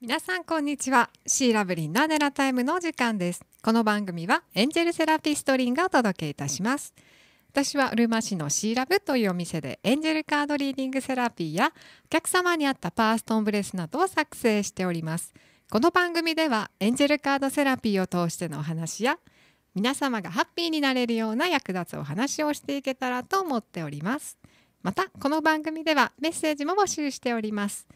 皆さんこんにちはシーラブリンのネラタイムの時間ですこの番組はエンジェルセラピストリンがお届けいたします私はうるま市のシーラブというお店でエンジェルカードリーディングセラピーやお客様に合ったパーストンブレスなどを作成しておりますこの番組ではエンジェルカードセラピーを通してのお話や皆様がハッピーになれるような役立つお話をしていけたらと思っておりますまたこの番組ではメッセージも募集しております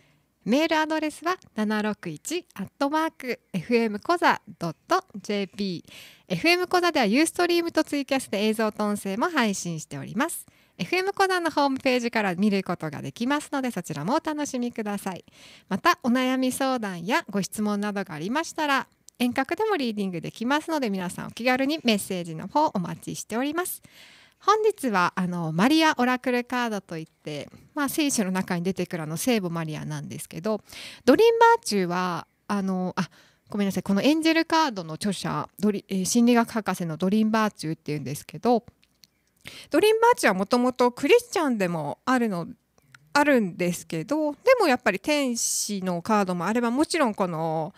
メールアドレスは761アットマーク fm コザドット jp fm コザではユーストリームとツイキャスで映像と音声も配信しております。FM コザのホームページから見ることができますのでそちらもお楽しみください。またお悩み相談やご質問などがありましたら遠隔でもリーディングできますので皆さんお気軽にメッセージの方お待ちしております。本日はあのマリア・オラクルカードといって、まあ、聖書の中に出てくるあの聖母マリアなんですけどドリンバーチューはあのあごめんなさいこのエンジェルカードの著者ドリ、え心理学博士のドリンバーチューっていうんですけどドリンバーチューはもともとクリスチャンでもあるのあるんですけどでもやっぱり天使のカードもあればもちろんこの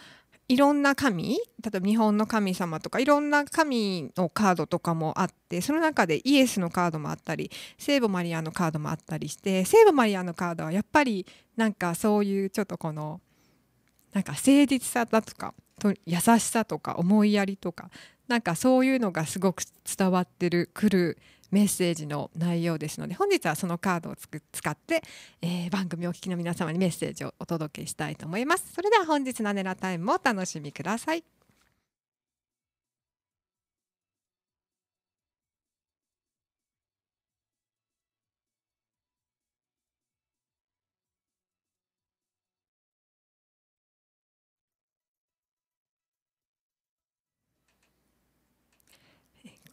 いろんな神例えば日本の神様とかいろんな神のカードとかもあってその中でイエスのカードもあったり聖母マリアのカードもあったりして聖母マリアのカードはやっぱりなんかそういうちょっとこのなんか誠実さだとかと優しさとか思いやりとかなんかそういうのがすごく伝わってるくるメッセージの内容ですので本日はそのカードをつく使って、えー、番組をお聞きの皆様にメッセージをお届けしたいと思いますそれでは本日の「ネラタイム」もお楽しみください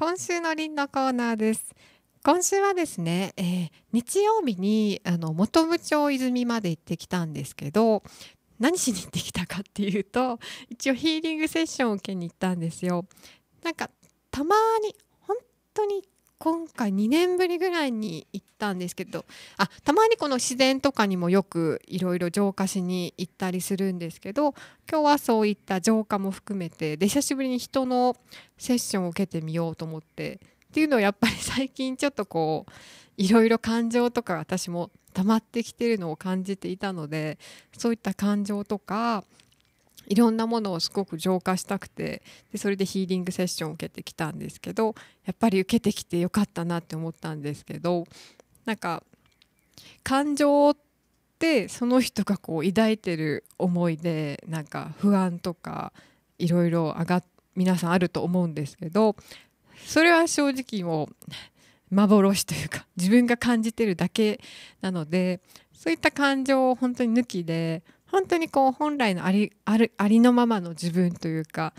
今週のんのコーナーです。今週はですね、えー、日曜日にあの本部町泉まで行ってきたんですけど何しに行ってきたかっていうと一応ヒーリングセッションを受けに行ったんですよ。なんかたまに本当に今回2年ぶりぐらいに行ったんですけどあたまにこの自然とかにもよくいろいろ浄化しに行ったりするんですけど今日はそういった浄化も含めてで久しぶりに人のセッションを受けてみようと思ってっていうのをやっぱり最近ちょっとこういろいろ感情とか私も溜まってきてるのを感じていたのでそういった感情とかいろんなものをすごく浄化したくてでそれでヒーリングセッションを受けてきたんですけどやっぱり受けてきてよかったなって思ったんですけどなんか感情ってその人がこう抱いてる思いでなんか不安とかいろいろ上が皆さんあると思うんですけどそれは正直もう幻というか自分が感じてるだけなのでそういった感情を本当に抜きで本当にこう本来のありあるありのままの自分というか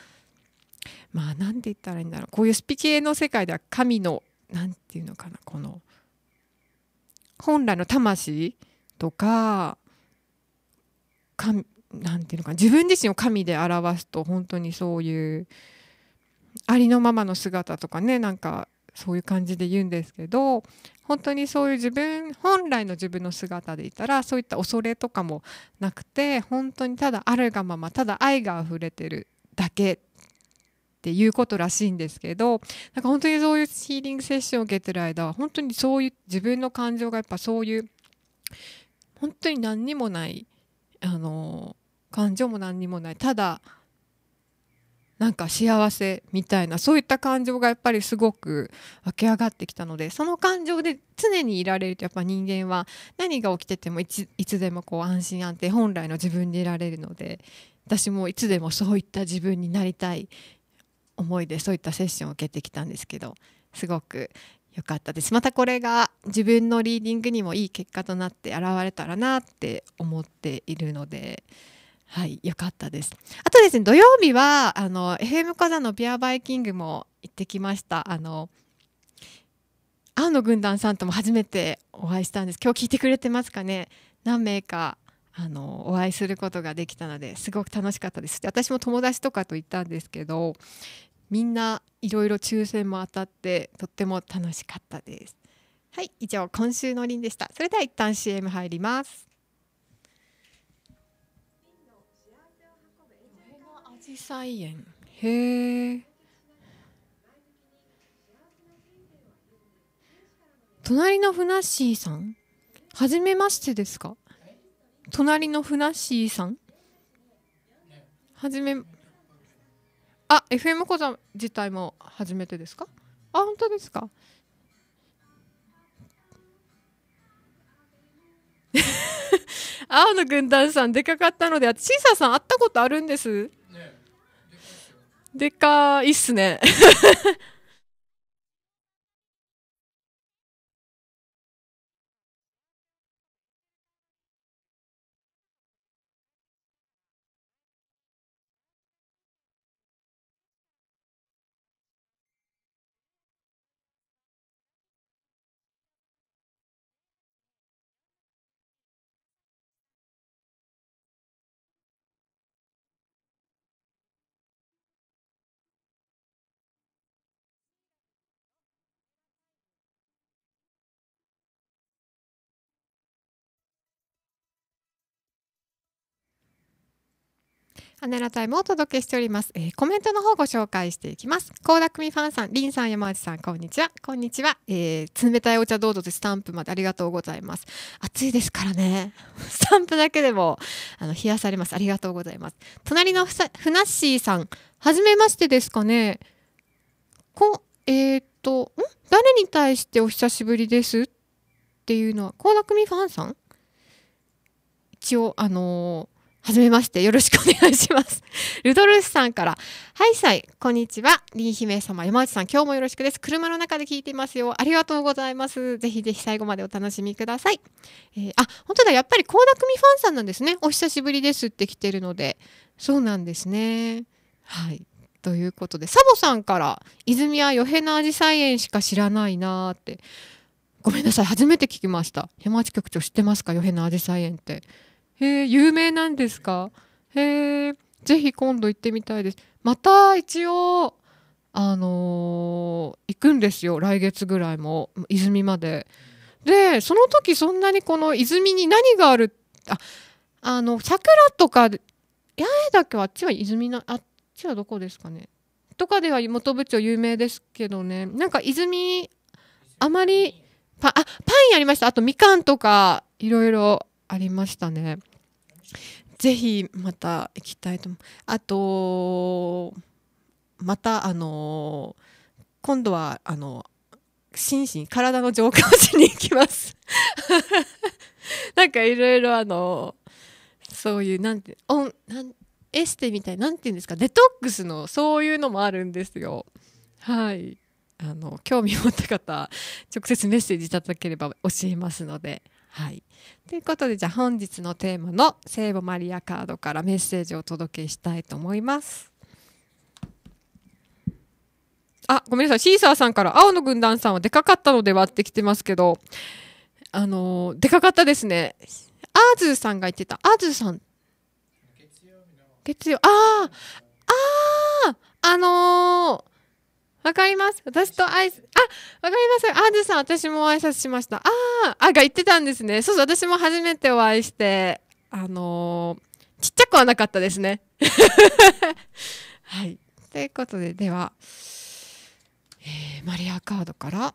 まあ何て言ったらいいんだろうこういうスピ系の世界では神の何て言うのかなこの本来の魂とか神なんていうのか自分自身を神で表すと本当にそういうありのままの姿とかねなんかそういう感じで言うんですけど本当にそういう自分本来の自分の姿でいたらそういった恐れとかもなくて本当にただあるがままただ愛が溢れてるだけっていうことらしいんですけどなんか本当にそういうヒーリングセッションを受けてる間は本当にそういう自分の感情がやっぱそういう本当に何にもないあの感情も何にもないただなんか幸せみたいなそういった感情がやっぱりすごく湧き上がってきたのでその感情で常にいられるとやっぱ人間は何が起きててもいついつでもこう安心安定本来の自分でいられるので私もいつでもそういった自分になりたい思いでそういったセッションを受けてきたんですけどすごく良かったですまたこれが自分のリーディングにもいい結果となって現れたらなって思っているので。はい、よかったです。あとですね、土曜日は、あの、FM 火山のビアバイキングも行ってきました。あの、青の軍団さんとも初めてお会いしたんです。今日聞いてくれてますかね何名か、あの、お会いすることができたので、すごく楽しかったです。で私も友達とかと行ったんですけど、みんないろいろ抽選も当たって、とっても楽しかったです。はい、以上、今週のりんでした。それでは一旦 CM 入ります。水菜園へえ隣のふなっしーさんはじめましてですか隣のふなっしーさんはじめあ FM 講座自体も初めてですかあ本当ですか 青の軍団さんでかかったのでシーサーさん会ったことあるんですでかいっすねハネラタイムをお届けしております、えー、コメントの方ご紹介していきます。高田組ファンさん、リンさん、山内さん、こんにちは。こんにちは。えー、冷たいお茶どうぞでスタンプまでありがとうございます。暑いですからね。スタンプだけでも、あの、冷やされます。ありがとうございます。隣のふさ、ふなっしーさん、はじめましてですかね。こ、えー、っと、ん誰に対してお久しぶりですっていうのは、高田組ファンさん一応、あのーはじめまして、よろしくお願いします。ルドルスさんから、はいさい、こんにちは。りん姫様、山内さん、今日もよろしくです。車の中で聞いていますよ。ありがとうございます。ぜひぜひ最後までお楽しみください。えー、あ、本当だ、やっぱり倖田來未ファンさんなんですね。お久しぶりですって来てるので、そうなんですね。はい。ということで、サボさんから、泉は余平のアジサイ園しか知らないなーって。ごめんなさい、初めて聞きました。山内局長知ってますか余平のアジサイ園って。へえ、有名なんですかへえ、ぜひ今度行ってみたいです。また一応、あのー、行くんですよ、来月ぐらいも、泉まで。で、その時そんなにこの泉に何がある、あ、あの、桜とか、八重だけはあっちは泉の、あっちはどこですかね。とかでは元部長有名ですけどね、なんか泉、あまり、パあ、パンやりました。あとみかんとか、いろいろありましたね。ぜひまた行きたいと思うあとまたあの今度はあの心身体の浄化をしに行きます なんかいろいろあのそういうなんてオンなんエステみたいなんていうんですかデトックスのそういうのもあるんですよはいあの興味持った方直接メッセージいただければ教えますのではい、ということでじゃあ本日のテーマの聖母マリアカードからメッセージをお届けしたいと思います。あごめんなさいシーサーさんから青の軍団さんはでかかったのではってきてますけどあのでかかったですねアーズーさんが言ってたアーズーさん月曜日の月あーあああのーわかります。私と挨拶、あ、わかります。アーズさん、私も挨拶しました。ああ、あが言ってたんですね。そうそう、私も初めてお会いして、あのー、ちっちゃくはなかったですね。はい。ということで、では、えー、マリアカードから、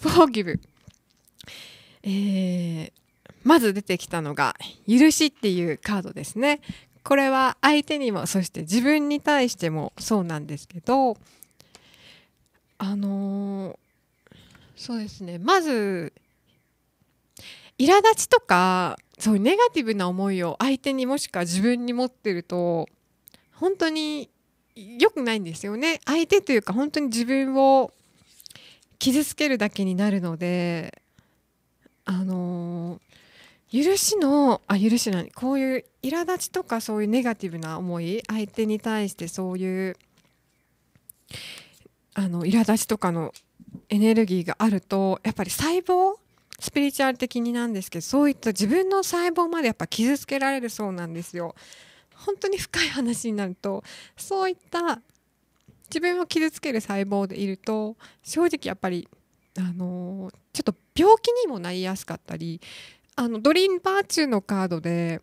フォーギブ。えー、まず出てきたのが、許しっていうカードですね。これは相手にも、そして自分に対してもそうなんですけど、あのー、そうですねまず苛立ちとかそうネガティブな思いを相手にもしくは自分に持ってると本当に良くないんですよね相手というか本当に自分を傷つけるだけになるのであのー、許しのあ許しなこういう苛立ちとかそういうネガティブな思い相手に対してそういうあの苛立ちとかのエネルギーがあるとやっぱり細胞スピリチュアル的になんですけどそういった自分の細胞までやっぱ傷つけられるそうなんですよ。本当に深い話になるとそういった自分を傷つける細胞でいると正直やっぱり、あのー、ちょっと病気にもなりやすかったりあのドリームバーチューのカードで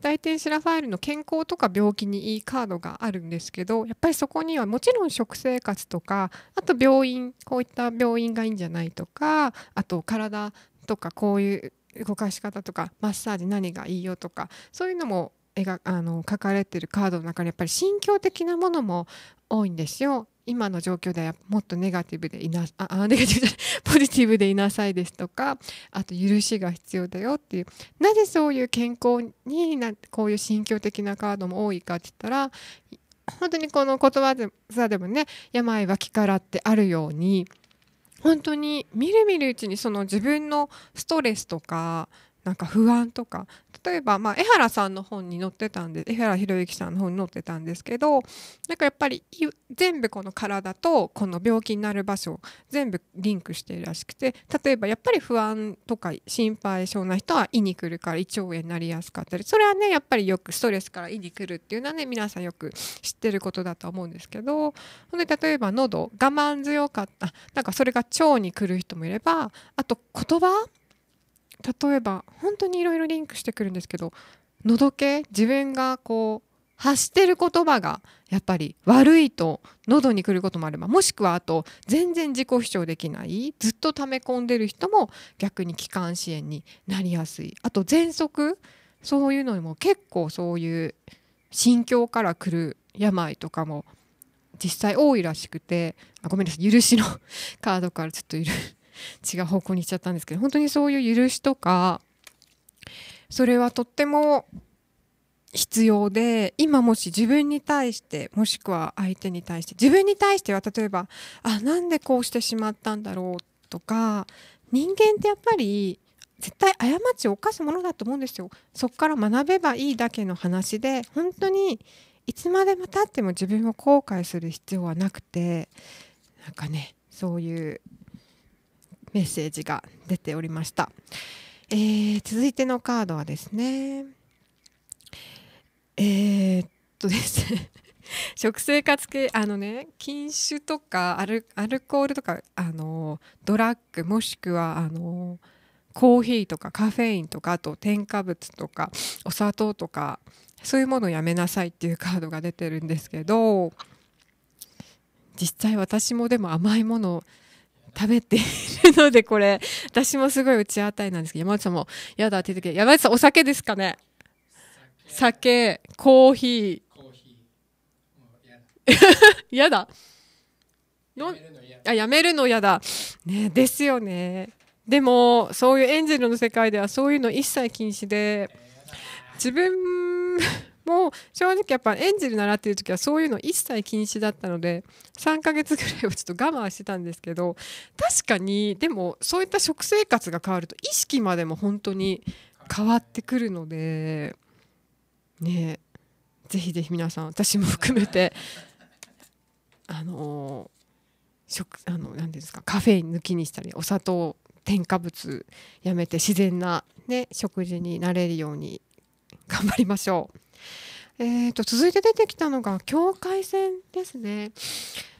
大天使ラファイルの健康とか病気にいいカードがあるんですけどやっぱりそこにはもちろん食生活とかあと病院こういった病院がいいんじゃないとかあと体とかこういう動かし方とかマッサージ何がいいよとかそういうのも描あの書かれてるカードの中にやっぱり心境的なものも多いんですよ。今の状況ではもっとネガティブでいなあ ネガティブじポジティブでいなさいですとかあと許しが必要だよっていうなぜそういう健康になこういう心境的なカードも多いかって言ったら本当にこの言葉でさでもね病は気からってあるように本当にみるみるうちにその自分のストレスとかなんか不安とか例えば、まあ、江原さんの本に載ってたんで江原宏之さんの本に載ってたんですけどなんかやっぱり全部この体とこの病気になる場所全部リンクしてるらしくて例えばやっぱり不安とか心配性な人は胃に来るから胃腸炎になりやすかったりそれはねやっぱりよくストレスから胃に来るっていうのはね皆さんよく知ってることだと思うんですけどほんで例えば喉我慢強かったなんかそれが腸に来る人もいればあと言葉例えば本当にいろいろリンクしてくるんですけどのどけ自分がこう発してる言葉がやっぱり悪いと喉にくることもあればもしくはあと全然自己主張できないずっと溜め込んでる人も逆に気管支炎になりやすいあと喘息そういうのにも結構そういう心境から来る病とかも実際多いらしくてあごめんなさい許しの カードからちょっといる違う方向に行っちゃったんですけど本当にそういう許しとかそれはとっても必要で今もし自分に対してもしくは相手に対して自分に対しては例えばあなんでこうしてしまったんだろうとか人間ってやっぱり絶対過ちを犯すものだと思うんですよ。そこから学べばいいだけの話で本当にいつまでも経っても自分を後悔する必要はなくてなんかねそういうメッセージが出ておりました、えー、続いてのカードはですねえー、っとですね 食生活系あのね禁酒とかアルコールとかあのドラッグもしくはあのコーヒーとかカフェインとかあと添加物とかお砂糖とかそういうものをやめなさいっていうカードが出てるんですけど実際私もでも甘いもの食べているので、これ、私もすごいうちあたりなんですけど、山内さんも、やだ、手っけ、山内さん、お酒ですかね酒、コーヒー。コーヒー。嫌 だ。のあやめるの嫌だ。ね、ですよね。でも、そういうエンジェルの世界ではそういうの一切禁止で、自分、もう正直やっぱエンジェル習ってる時はそういうの一切禁止だったので3ヶ月ぐらいはちょっと我慢してたんですけど確かにでもそういった食生活が変わると意識までも本当に変わってくるのでねぜひぜひ皆さん私も含めて あの食あの何ですかカフェイン抜きにしたりお砂糖添加物やめて自然な、ね、食事になれるように頑張りましょう。えーと、続いて出てきたのが境界線ですね。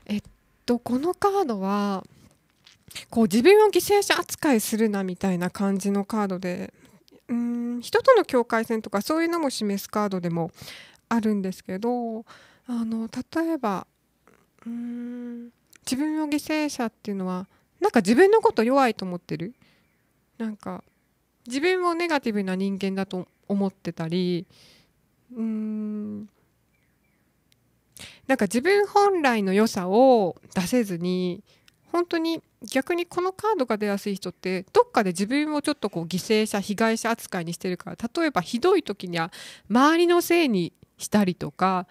えっとこのカードはこう自分を犠牲者扱いするなみたいな感じのカードでうん人との境界線とかそういうのも示すカードでもあるんですけどあの例えばうん自分を犠牲者っていうのはなんか自分のこと弱いと思ってるなんか自分をネガティブな人間だと思ってたりうんなんか自分本来の良さを出せずに本当に逆にこのカードが出やすい人ってどっかで自分をちょっとこう犠牲者被害者扱いにしてるから例えばひどい時には周りのせいにしたりとか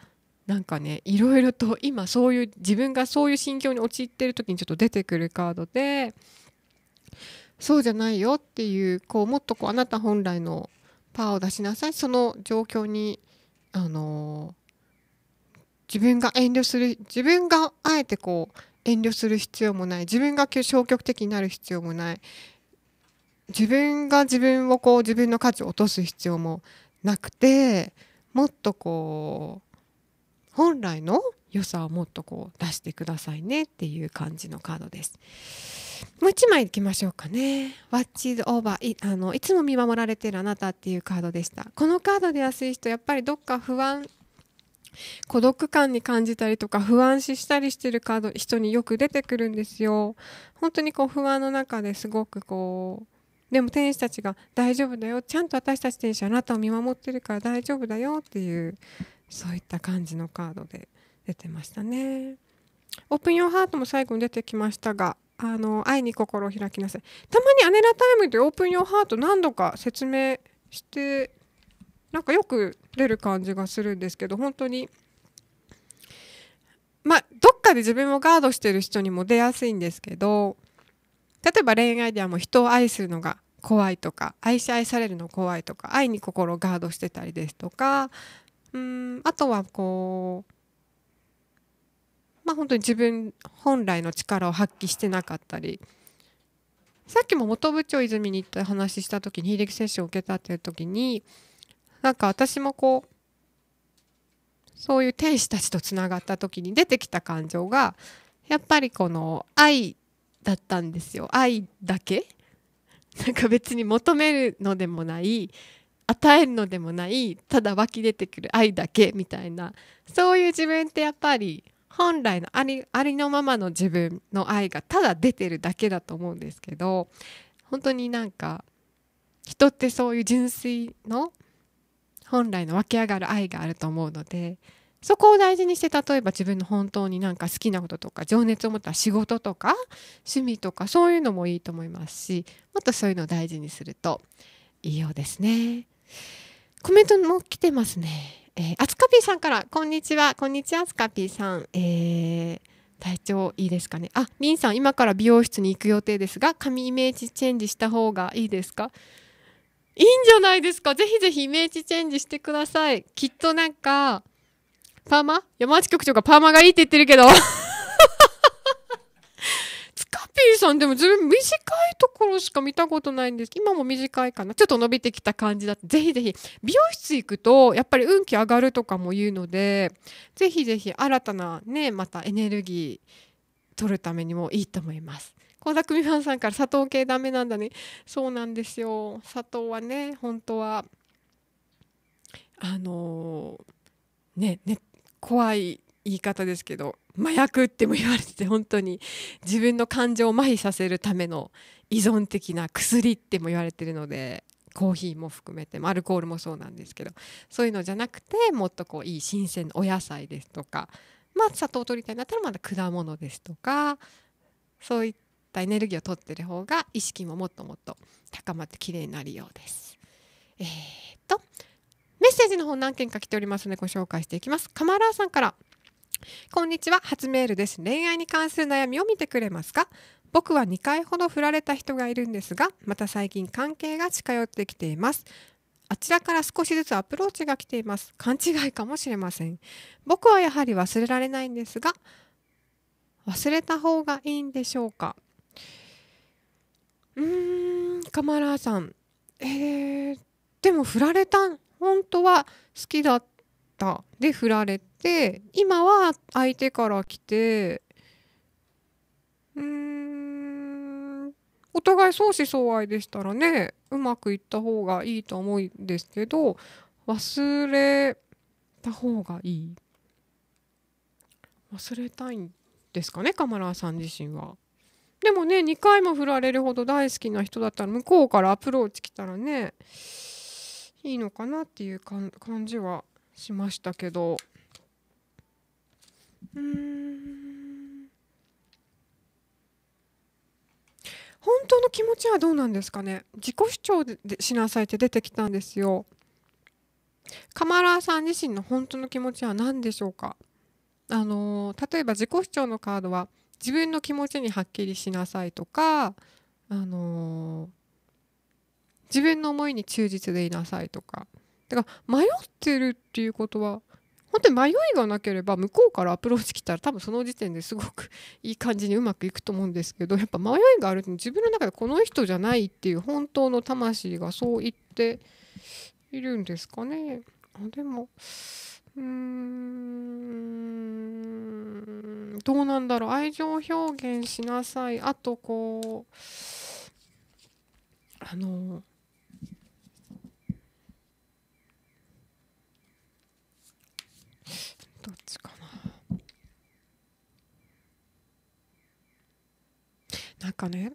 なんかねいろいろと今そういう自分がそういう心境に陥ってる時にちょっと出てくるカードでそうじゃないよっていうこうもっとこうあなた本来のパワーを出しなさいその状況にあの自分が遠慮する自分があえてこう遠慮する必要もない自分が消極的になる必要もない自分が自分をこう自分の価値を落とす必要もなくてもっとこう本来の良さをもっとこう出してくださいねっていう感じのカードです。もう1枚いきましょうかね。Watch is over いあのいつも見守られてるあなたっていうカードでした。このカードで安い人やっぱりどっか不安孤独感に感じたりとか不安視したりしてるカード人によく出てくるんですよ。本当にこう不安の中ですごくこうでも天使たちが大丈夫だよちゃんと私たち天使あなたを見守ってるから大丈夫だよっていうそういった感じのカードで。出てましたね。オープンヨーハートも最後に出てきましたが、あの愛に心を開きなさい。たまにアネラタイムでオープンヨーハート何度か説明して、なんかよく出る感じがするんですけど、本当に。まあ、どっかで自分をガードしてる人にも出やすいんですけど、例えば恋愛ではもう人を愛するのが怖いとか、愛し愛されるの怖いとか、愛に心をガードしてたりですとか、うん、あとはこう、まあ、本当に自分本来の力を発揮してなかったりさっきも元部長泉に行った話した時に非歴セッションを受けたっていう時になんか私もこうそういう天使たちとつながった時に出てきた感情がやっぱりこの愛だったんですよ愛だけなんか別に求めるのでもない与えるのでもないただ湧き出てくる愛だけみたいなそういう自分ってやっぱり本来のありありのままの自分の愛がただ出てるだけだと思うんですけど本当になんか人ってそういう純粋の本来の湧き上がる愛があると思うのでそこを大事にして例えば自分の本当になんか好きなこととか情熱を持った仕事とか趣味とかそういうのもいいと思いますしもっとそういうのを大事にするといいようですね。コメントも来てますね。えー、あつかピーさんから、こんにちは、こんにちは、あつかぴーさん。えー、体調いいですかね。あ、りんさん、今から美容室に行く予定ですが、髪イメージチェンジした方がいいですかいいんじゃないですか。ぜひぜひイメージチェンジしてください。きっとなんか、パーマ山内局長がパーマがいいって言ってるけど。さんでも自分短いところしか見たことないんです今も短いかなちょっと伸びてきた感じだってぜひぜひ美容室行くとやっぱり運気上がるとかも言うのでぜひぜひ新たなねまたエネルギー取るためにもいいと思います。小田組ファンさんから砂糖系ダメなんだねそうなんですよ砂糖はね本当はあのー、ねね怖い言い方ですけど麻薬っても言われてて本当に自分の感情を麻痺させるための依存的な薬っても言われてるのでコーヒーも含めてアルコールもそうなんですけどそういうのじゃなくてもっとこういい新鮮なお野菜ですとかまあ砂糖を取りたいんだったらまだ果物ですとかそういったエネルギーを取ってる方が意識ももっともっと高まって綺麗になるようです。えー、っとメッセージの方何件か来ておりますのでご紹介していきます。カマラーさんからこんにちは初メールです恋愛に関する悩みを見てくれますか僕は2回ほど振られた人がいるんですがまた最近関係が近寄ってきていますあちらから少しずつアプローチが来ています勘違いかもしれません僕はやはり忘れられないんですが忘れた方がいいんでしょうかうーんカマラーさんえー、でも振られた本当は好きだったで振られて今は相手から来てうんお互い相思相愛でしたらねうまくいった方がいいと思うんですけど忘れた方がいい忘れたいんですかねカマラさん自身は。でもね2回も振られるほど大好きな人だったら向こうからアプローチ来たらねいいのかなっていう感じはしましたけどうん本当の気持ちはどうなんですかね自己主張でしなさいって出てきたんですよ。カマラさん自身の本当の気持ちは何でしょうかあの例えば自己主張のカードは自分の気持ちにはっきりしなさいとかあの自分の思いに忠実でいなさいとかだから迷ってるっていうことは本当に迷いがなければ向こうからアプローチ来たら多分その時点ですごくいい感じにうまくいくと思うんですけど やっぱ迷いがあると自分の中でこの人じゃないっていう本当の魂がそう言っているんですかね。でもうーんどうなんだろう愛情表現しなさいあとこうあのどっちかななんかね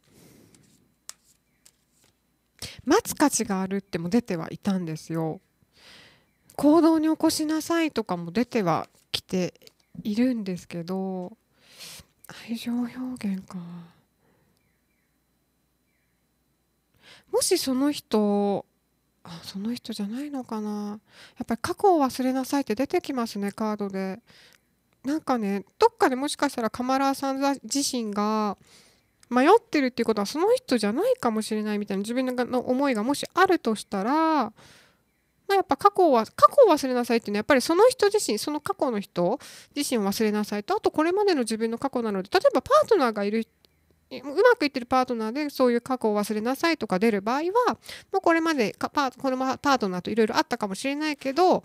待つ価値があるっても出てはいたんですよ行動に起こしなさいとかも出てはきているんですけど愛情表現かもしその人あその人じゃないのかなやっぱり過去を忘れなさいって出てきますねカードでなんかねどっかでもしかしたらカマラさん自身が迷ってるっていうことはその人じゃないかもしれないみたいな自分の思いがもしあるとしたらまあ、やっぱ過去は過去を忘れなさいっていうのはやっぱりその人自身その過去の人自身を忘れなさいとあとこれまでの自分の過去なので例えばパートナーがいるうまくいってるパートナーでそういう過去を忘れなさいとか出る場合はもうこれまでパートナーといろいろあったかもしれないけど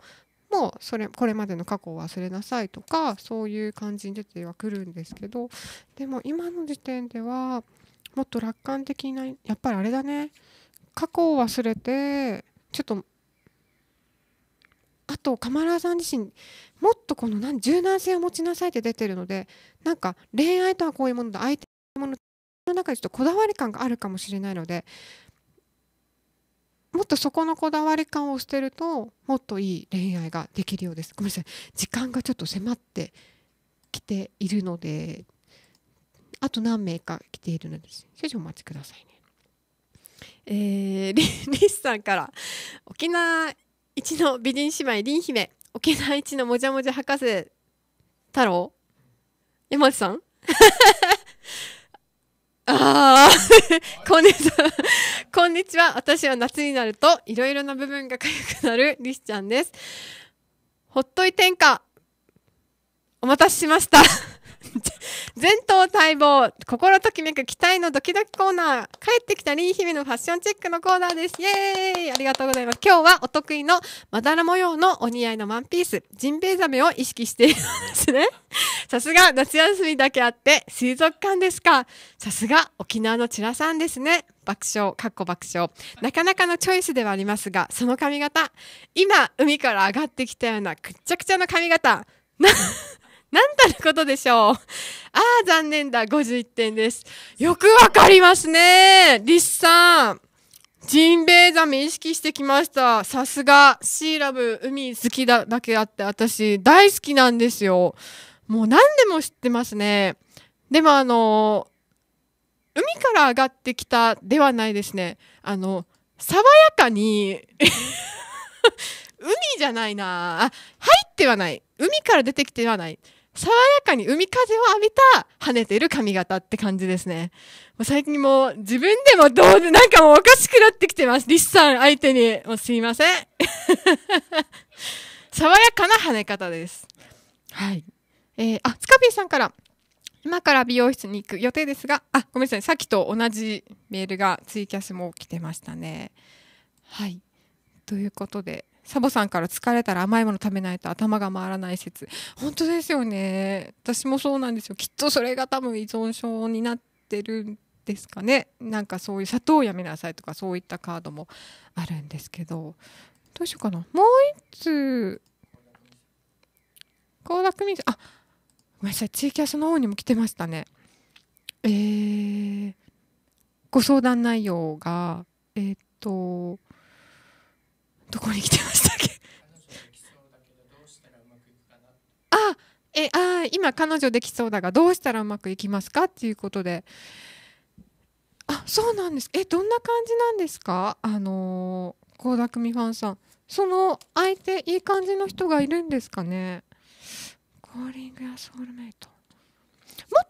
もうそれこれまでの過去を忘れなさいとかそういう感じに出てはくるんですけどでも今の時点ではもっと楽観的なやっぱりあれだね過去を忘れてちょっとあとカマラさん自身もっとこの柔軟性を持ちなさいって出てるのでなんか恋愛とはこういうものだ相手ものの中でちょっとこだわり感があるかもしれないのでもっとそこのこだわり感を捨てるともっといい恋愛ができるようですごめんなさい時間がちょっと迫ってきているのであと何名か来ているので少々お待ちくださいねえー、リリスさんから沖縄一の美人姉妹り姫沖縄一のもじゃもじゃ博士太郎山内さんああ こんにちは。こんにちは。私は夏になるといろいろな部分が痒くなるりしちゃんです。ほっといてんか。お待たせしました。前頭待望、心ときめく期待のドキドキコーナー、帰ってきたり日々のファッションチェックのコーナーです。イエーイありがとうございます。今日はお得意のまだら模様のお似合いのワンピース、ジンベエザメを意識しているんですね。さすが夏休みだけあって、水族館ですか。さすが沖縄のチラさんですね。爆笑、かっこ爆笑。なかなかのチョイスではありますが、その髪型。今、海から上がってきたようなくっちゃくちゃの髪型。ななんたることでしょう。ああ、残念だ。51点です。よくわかりますね。リスさん。ジンベエザメ意識してきました。さすが、シーラブ、海好きだ、だけあって、私、大好きなんですよ。もう何でも知ってますね。でもあの海から上がってきたではないですね。あの、爽やかに 海じゃないなあ、入ってはない。海から出てきてはない。爽やかに海風を浴びた跳ねてる髪型って感じですね。もう最近もう自分でもどうで、なんかもうおかしくなってきてます。リスさん相手に。もうすいません。爽やかな跳ね方です。はい。えー、あ、つかぴーさんから。今から美容室に行く予定ですが、あ、ごめんなさい。さっきと同じメールがツイキャスも来てましたね。はい。ということで、サボさんから疲れたら甘いもの食べないと頭が回らない説本当ですよね私もそうなんですよきっとそれが多分依存症になってるんですかねなんかそういう砂糖をやめなさいとかそういったカードもあるんですけどどうしようかなもう一通高田組あごめんなさい地域足の方にも来てましたねえー、ご相談内容がえっ、とどこに来てましたっけあえあ今彼女できそうだがどうしたらうまくいきますかっていうことであそうなんですえどんな感じなんですかあの倖田來未ファンさんその相手いい感じの人がいるんですかねコーリングやソウルメイト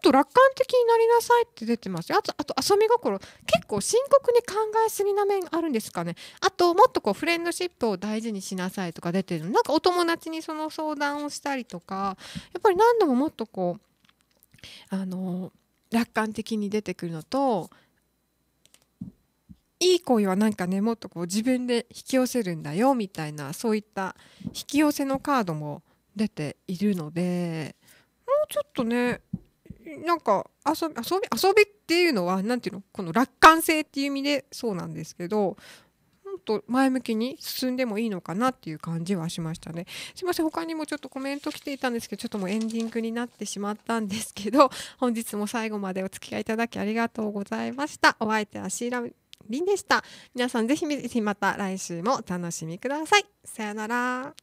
っと楽観的になりなさいって出てますあとあと遊び心結構深刻に考えすぎな面あるんですかねあともっとこうフレンドシップを大事にしなさいとか出てるのなんかお友達にその相談をしたりとかやっぱり何度ももっとこうあの楽観的に出てくるのといい恋はなんかねもっとこう自分で引き寄せるんだよみたいなそういった引き寄せのカードも出ているのでもうちょっとねなんか遊び遊び遊びっていうのは何ていうのこの楽観性っていう意味でそうなんですけどもっと前向きに進んでもいいのかなっていう感じはしましたね。すいません他にもちょっとコメント来ていたんですけどちょっともうエンディングになってしまったんですけど 本日も最後までお付き合いいただきありがとうございました。お相手はシーラリンでした。皆さんぜひまた来週もお楽しみください。さよなら。